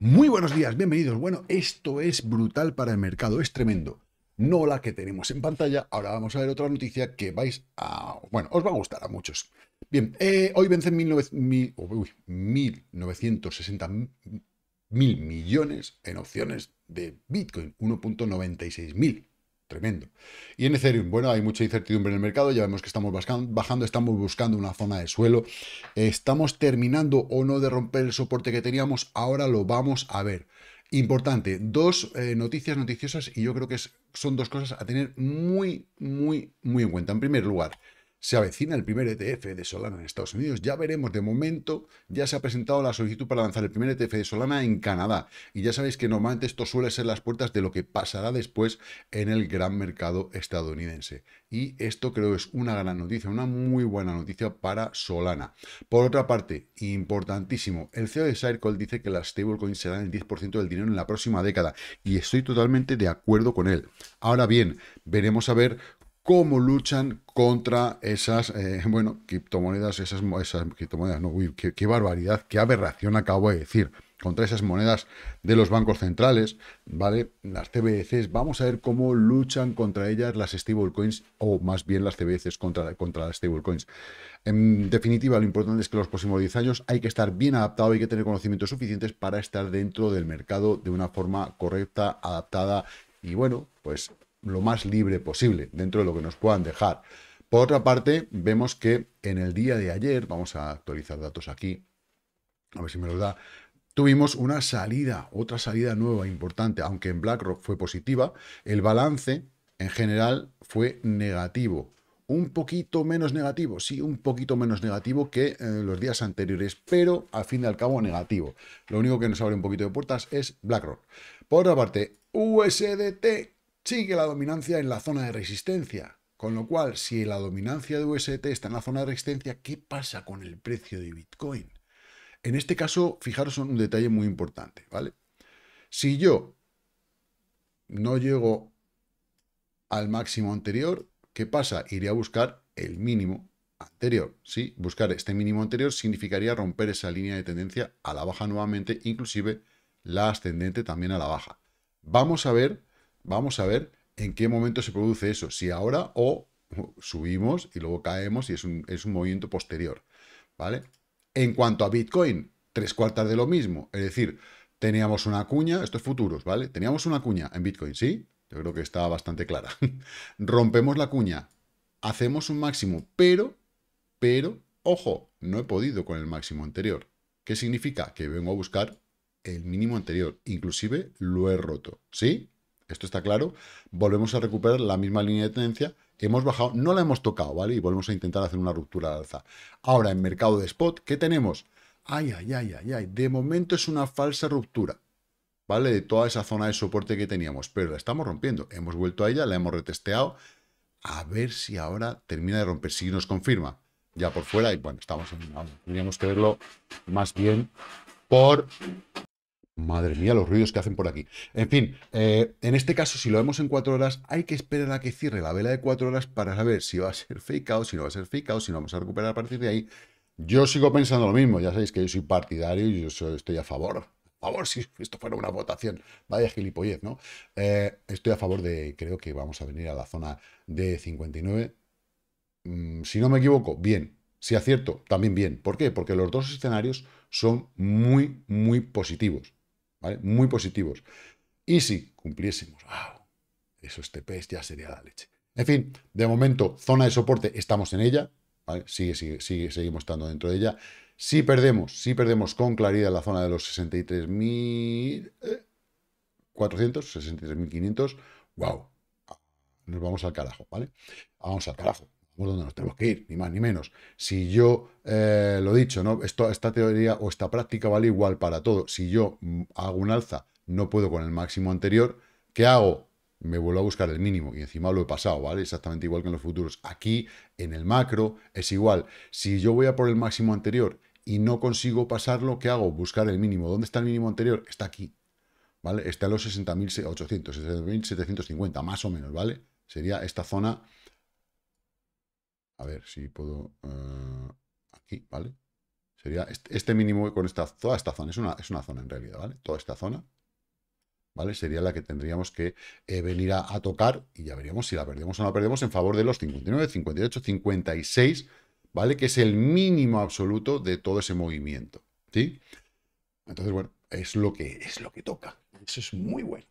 Muy buenos días, bienvenidos. Bueno, esto es brutal para el mercado, es tremendo. No la que tenemos en pantalla, ahora vamos a ver otra noticia que vais a... Bueno, os va a gustar a muchos. Bien, eh, hoy vencen 1960 mil millones en opciones de Bitcoin, 1.96 mil tremendo. Y en Ethereum, bueno, hay mucha incertidumbre en el mercado, ya vemos que estamos bajando, estamos buscando una zona de suelo, estamos terminando o no de romper el soporte que teníamos, ahora lo vamos a ver. Importante, dos eh, noticias noticiosas y yo creo que son dos cosas a tener muy, muy, muy en cuenta. En primer lugar, se avecina el primer ETF de Solana en Estados Unidos. Ya veremos, de momento ya se ha presentado la solicitud para lanzar el primer ETF de Solana en Canadá. Y ya sabéis que normalmente esto suele ser las puertas de lo que pasará después en el gran mercado estadounidense. Y esto creo es una gran noticia, una muy buena noticia para Solana. Por otra parte, importantísimo, el CEO de Circle dice que las stablecoins serán el 10% del dinero en la próxima década. Y estoy totalmente de acuerdo con él. Ahora bien, veremos a ver cómo luchan contra esas, eh, bueno, criptomonedas, esas, esas criptomonedas, no, uy, qué, barbaridad, qué aberración acabo de decir, contra esas monedas de los bancos centrales, ¿vale? Las CBDCs, vamos a ver cómo luchan contra ellas las stablecoins, o más bien las CBDCs contra, contra las stablecoins. En definitiva, lo importante es que los próximos 10 años hay que estar bien adaptado, hay que tener conocimientos suficientes para estar dentro del mercado de una forma correcta, adaptada y bueno, pues lo más libre posible dentro de lo que nos puedan dejar. Por otra parte, vemos que en el día de ayer, vamos a actualizar datos aquí, a ver si me los da, tuvimos una salida, otra salida nueva importante, aunque en BlackRock fue positiva, el balance en general fue negativo. Un poquito menos negativo, sí, un poquito menos negativo que eh, los días anteriores, pero al fin y al cabo negativo. Lo único que nos abre un poquito de puertas es BlackRock. Por otra parte, USDT sigue la dominancia en la zona de resistencia. Con lo cual, si la dominancia de UST está en la zona de resistencia, ¿qué pasa con el precio de Bitcoin? En este caso, fijaros en un detalle muy importante, ¿vale? Si yo no llego al máximo anterior, ¿qué pasa? Iría a buscar el mínimo anterior, ¿sí? Buscar este mínimo anterior significaría romper esa línea de tendencia a la baja nuevamente, inclusive la ascendente también a la baja. Vamos a ver vamos a ver en qué momento se produce eso, si ahora o subimos y luego caemos y es un, movimiento posterior, ¿vale? En cuanto a Bitcoin, tres cuartas de lo mismo, es decir, teníamos una cuña, esto es futuros, ¿vale? Teníamos una cuña en Bitcoin, ¿sí? Yo creo que está bastante clara. Rompemos la cuña, hacemos un máximo, pero, pero, ojo, no he podido con el máximo anterior. ¿Qué significa? Que vengo a buscar el mínimo anterior, inclusive lo he roto, ¿sí? esto está claro, volvemos a recuperar la misma línea de tendencia, hemos bajado, no la hemos tocado, ¿vale? Y volvemos a intentar hacer una ruptura al alza. Ahora, en mercado de spot, ¿qué tenemos? Ay, ay, ay, ay, ay, de momento es una falsa ruptura, ¿vale? De toda esa zona de soporte que teníamos, pero la estamos rompiendo, hemos vuelto a ella, la hemos retesteado, a ver si ahora termina de romper, si nos confirma ya por fuera, y bueno, estamos en, tendríamos que verlo más bien por Madre mía, los ruidos que hacen por aquí. En fin, eh, en este caso, si lo vemos en cuatro horas, hay que esperar a que cierre la vela de cuatro horas para saber si va a ser fake out, si no va a ser fake out, si no vamos a recuperar a partir de ahí. Yo sigo pensando lo mismo, ya sabéis que yo soy partidario y yo estoy a favor. A favor, si esto fuera una votación, vaya gilipollez, ¿no? Eh, estoy a favor de, creo que vamos a venir a la zona de 59. Mm, si no me equivoco, bien. Si acierto, también bien. ¿Por qué? Porque los dos escenarios son muy, muy positivos. Muy positivos. Y si cumpliésemos, wow, esos TPs ya sería la leche. En fin, de momento, zona de soporte, estamos en ella, Sigue, sigue, sigue, seguimos estando dentro de ella. Si perdemos, si perdemos con claridad la zona de los 63.400, 63.500, wow, nos vamos al carajo, ¿vale? Vamos al carajo por pues donde nos tenemos que ir, ni más ni menos. Si yo, eh, Lo he dicho, ¿no? Esto, esta teoría o esta práctica vale igual para todo. Si yo mm, hago un alza, no puedo con el máximo anterior, ¿qué hago? Me vuelvo a buscar el mínimo y encima lo he pasado, ¿vale? Exactamente igual que en los futuros. Aquí, en el macro, es igual. Si yo voy a por el máximo anterior y no consigo pasarlo, ¿qué hago? Buscar el mínimo. ¿Dónde está el mínimo anterior? Está aquí, ¿vale? Está en los 60.800, 60.750, más o menos, ¿vale? Sería esta zona a ver si puedo... Eh, aquí, ¿vale? Sería este, mínimo con esta, toda esta zona. Es una, es una zona en realidad, ¿vale? Toda esta zona. ¿Vale? Sería la que tendríamos que eh, venir a, tocar y ya veríamos si la perdemos o no la perdemos en favor de los 59, 58, 56, ¿vale? Que es el mínimo absoluto de todo ese movimiento, ¿sí? Entonces, bueno, es lo que, es lo que toca. Eso es muy bueno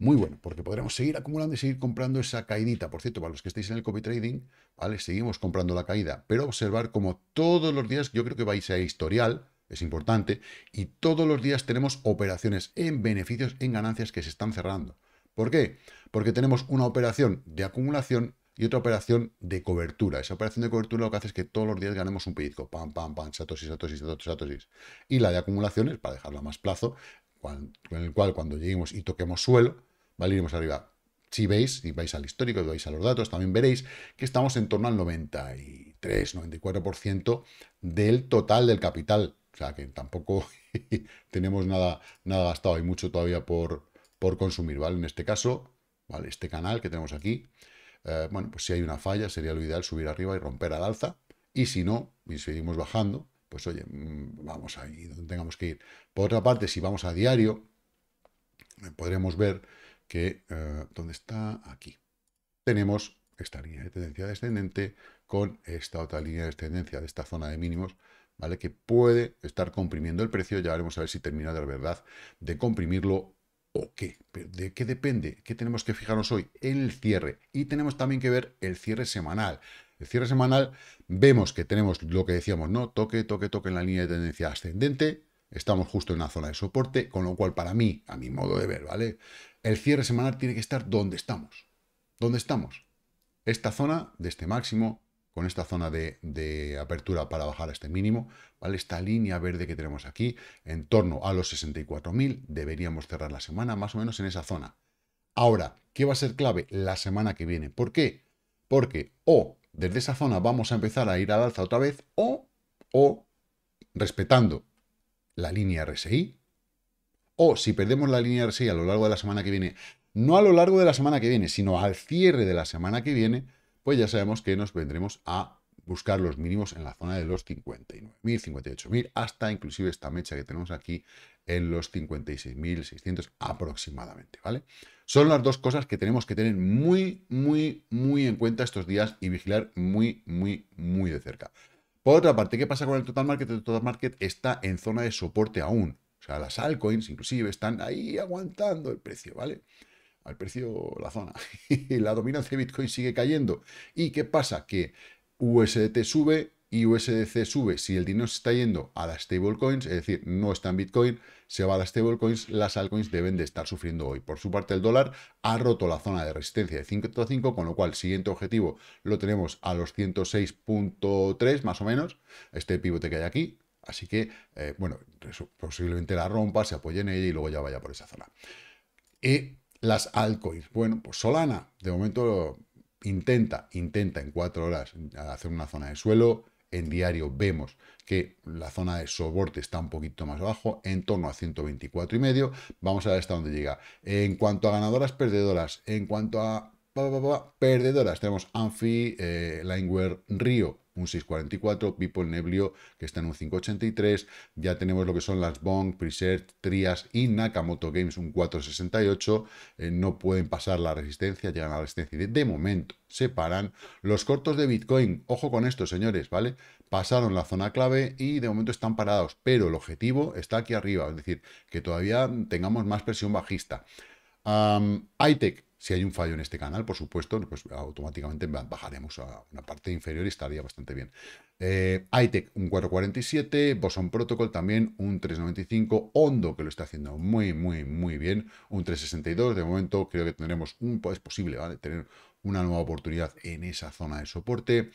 muy bueno, porque podremos seguir acumulando y seguir comprando esa caidita. Por cierto, para los que estéis en el copy trading, ¿vale? Seguimos comprando la caída, pero observar como todos los días, yo creo que vais a historial, es importante, y todos los días tenemos operaciones en beneficios, en ganancias que se están cerrando. ¿Por qué? Porque tenemos una operación de acumulación y otra operación de cobertura. Esa operación de cobertura lo que hace es que todos los días ganemos un pellizco. Pam, pam, pam, satosis, satosis, satosis, satosis. Y la de acumulaciones, para dejarla más plazo, con el cual cuando lleguemos y toquemos suelo, ¿vale? Iremos arriba. Si veis, si vais al histórico, si vais a los datos, también veréis que estamos en torno al 93, 94% del total del capital. O sea, que tampoco tenemos nada, nada gastado. Hay mucho todavía por, por consumir, ¿vale? En este caso, ¿vale? Este canal que tenemos aquí, eh, bueno, pues si hay una falla, sería lo ideal subir arriba y romper al alza. Y si no, y seguimos bajando, pues oye, mm, vamos ahí donde tengamos que ir. Por otra parte, si vamos a diario, eh, podremos ver que, eh, ¿dónde está? Aquí. Tenemos esta línea de tendencia descendente con esta otra línea de tendencia de esta zona de mínimos, ¿vale? Que puede estar comprimiendo el precio. Ya veremos a ver si termina de verdad de comprimirlo o qué. ¿De qué depende? ¿Qué tenemos que fijarnos hoy? El cierre. Y tenemos también que ver el cierre semanal. El cierre semanal vemos que tenemos lo que decíamos, ¿no? Toque, toque, toque en la línea de tendencia ascendente, Estamos justo en la zona de soporte, con lo cual para mí, a mi modo de ver, ¿vale? El cierre semanal tiene que estar donde estamos. ¿Dónde estamos? Esta zona de este máximo, con esta zona de, de, apertura para bajar a este mínimo, ¿vale? Esta línea verde que tenemos aquí, en torno a los 64.000, deberíamos cerrar la semana más o menos en esa zona. Ahora, ¿qué va a ser clave? La semana que viene. ¿Por qué? Porque o desde esa zona vamos a empezar a ir al alza otra vez, o, o respetando la línea RSI. O si perdemos la línea RSI a lo largo de la semana que viene, no a lo largo de la semana que viene, sino al cierre de la semana que viene, pues ya sabemos que nos vendremos a buscar los mínimos en la zona de los 59.000, 58.000, hasta inclusive esta mecha que tenemos aquí en los 56.600 aproximadamente, ¿vale? Son las dos cosas que tenemos que tener muy, muy, muy en cuenta estos días y vigilar muy, muy, muy de cerca. Por otra parte, ¿qué pasa con el total market? El total market está en zona de soporte aún. O sea, las altcoins inclusive están ahí aguantando el precio, ¿vale? Al precio, la zona. Y la dominancia de Bitcoin sigue cayendo. ¿Y qué pasa? Que USDT sube, y USDC sube, si el dinero se está yendo a las stablecoins, es decir, no está en Bitcoin, se va a las stablecoins, las altcoins deben de estar sufriendo hoy. Por su parte, el dólar ha roto la zona de resistencia de 5.5, con lo cual, siguiente objetivo lo tenemos a los 106.3, más o menos, este pivote que hay aquí. Así que, eh, bueno, posiblemente la rompa, se apoye en ella y luego ya vaya por esa zona. Y las altcoins. Bueno, pues Solana, de momento... Intenta, intenta en cuatro horas hacer una zona de suelo, en diario vemos que la zona de soporte está un poquito más abajo, en torno a 124 y medio. Vamos a ver hasta dónde llega. En cuanto a ganadoras, perdedoras, en cuanto a perdedoras, tenemos Anfi, eh, Lineware, Río, un 6.44, People Neblio, que está en un 5.83, ya tenemos lo que son las Bong, Preset, Trias y Nakamoto Games, un 4.68, eh, no pueden pasar la resistencia, llegan a la resistencia de, momento se paran los cortos de Bitcoin. Ojo con esto, señores, ¿vale? Pasaron la zona clave y de momento están parados, pero el objetivo está aquí arriba, es decir, que todavía tengamos más presión bajista. Um, ITEC, si hay un fallo en este canal, por supuesto, pues automáticamente bajaremos a una parte inferior y estaría bastante bien. Eh, e un 447, Boson Protocol también un 395, Hondo que lo está haciendo muy, muy, muy bien, un 362. De momento creo que tendremos un, es posible, ¿vale? Tener una nueva oportunidad en esa zona de soporte.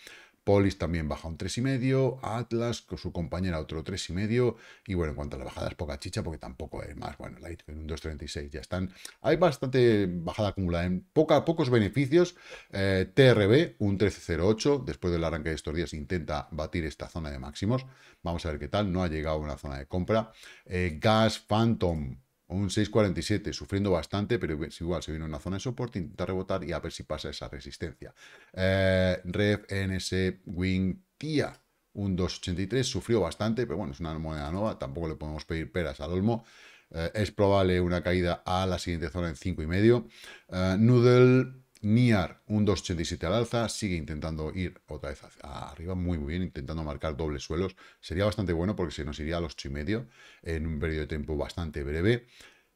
Polis también baja un 3,5, Atlas con su compañera otro 3,5 y bueno, en cuanto a la bajada es poca chicha porque tampoco es más, bueno, en un 2,36 ya están, hay bastante bajada acumulada en poca, pocos beneficios, eh, TRB un 13,08 después del arranque de estos días intenta batir esta zona de máximos, vamos a ver qué tal, no ha llegado a una zona de compra, eh, Gas Phantom un 6.47, sufriendo bastante, pero es igual se viene una zona de soporte, intenta rebotar y a ver si pasa esa resistencia. Eh, NS, Wing, Tia un 2.83, sufrió bastante, pero bueno, es una moneda nueva, tampoco le podemos pedir peras al olmo. Eh, es probable una caída a la siguiente zona en 5.5. medio eh, Noodle NIAR, un 2.87 al alza, sigue intentando ir otra vez hacia arriba, muy, bien, intentando marcar dobles suelos. Sería bastante bueno porque se nos iría a los 8,5 en un periodo de tiempo bastante breve.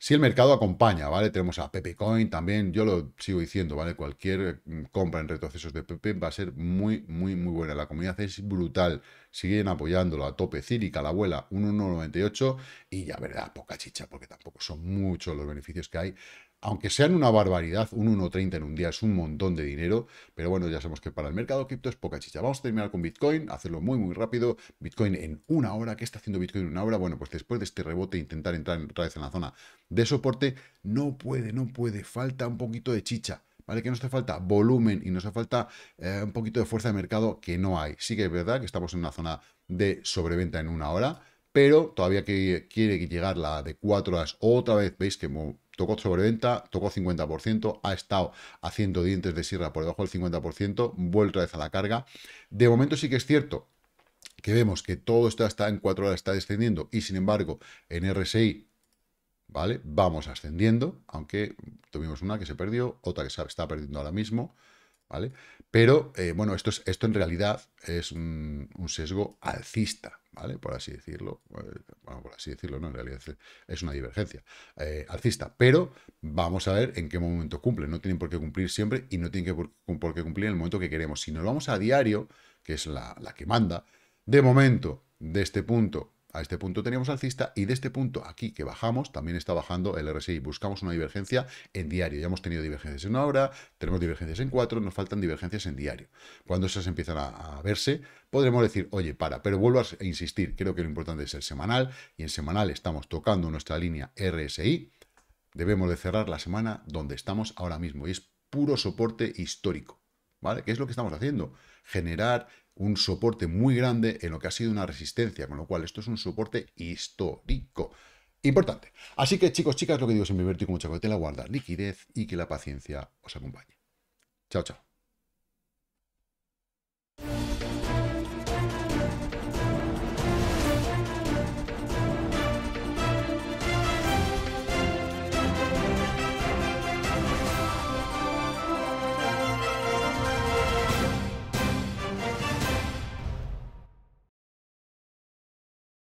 Si el mercado acompaña, ¿vale? Tenemos a Pepe Coin también, yo lo sigo diciendo, ¿vale? Cualquier mm, compra en retrocesos de Pepe va a ser muy, muy, muy buena. La comunidad es brutal, siguen apoyándolo a tope. Círica, la abuela, 1,98 y ya verá, poca chicha, porque tampoco son muchos los beneficios que hay aunque sean una barbaridad, un 1.30 en un día es un montón de dinero, pero bueno, ya sabemos que para el mercado cripto es poca chicha. Vamos a terminar con Bitcoin, hacerlo muy muy rápido. Bitcoin en una hora, ¿qué está haciendo Bitcoin en una hora? Bueno, pues después de este rebote intentar entrar otra vez en la zona de soporte, no puede, no puede, falta un poquito de chicha. ¿Vale? Que nos hace falta volumen y nos hace falta eh, un poquito de fuerza de mercado que no hay. Sí que es verdad que estamos en una zona de sobreventa en una hora, pero todavía que quiere llegar la de cuatro horas otra vez, veis que tocó sobreventa, tocó 50%, ha estado haciendo dientes de sierra por debajo del 50%, vuelta vez a la carga. De momento sí que es cierto que vemos que todo esto está en 4 horas está descendiendo y sin embargo en RSI ¿vale? vamos ascendiendo, aunque tuvimos una que se perdió, otra que se está perdiendo ahora mismo, pero, eh, bueno, esto, es, esto en realidad es un, sesgo alcista, ¿vale? Por así decirlo. Eh, bueno, por así decirlo, ¿no? En realidad es una divergencia eh, alcista. Pero vamos a ver en qué momento cumple. No tienen por qué cumplir siempre y no tienen por, qué cumplir en el momento que queremos. Si nos vamos a diario, que es la, la que manda, de momento, de este punto a este punto teníamos alcista y de este punto aquí que bajamos también está bajando el RSI. Buscamos una divergencia en diario. Ya hemos tenido divergencias en una hora, tenemos divergencias en cuatro, nos faltan divergencias en diario. Cuando esas empiezan a, verse, podremos decir, oye, para, pero vuelvo a insistir, creo que lo importante es el semanal y en semanal estamos tocando nuestra línea RSI. Debemos de cerrar la semana donde estamos ahora mismo y es puro soporte histórico. ¿Vale? ¿Qué es lo que estamos haciendo? Generar un soporte muy grande en lo que ha sido una resistencia, con lo cual esto es un soporte histórico. Importante. Así que chicos, chicas, lo que digo siempre, invertir con mucha cautela, guarda liquidez y que la paciencia os acompañe. Chao, chao.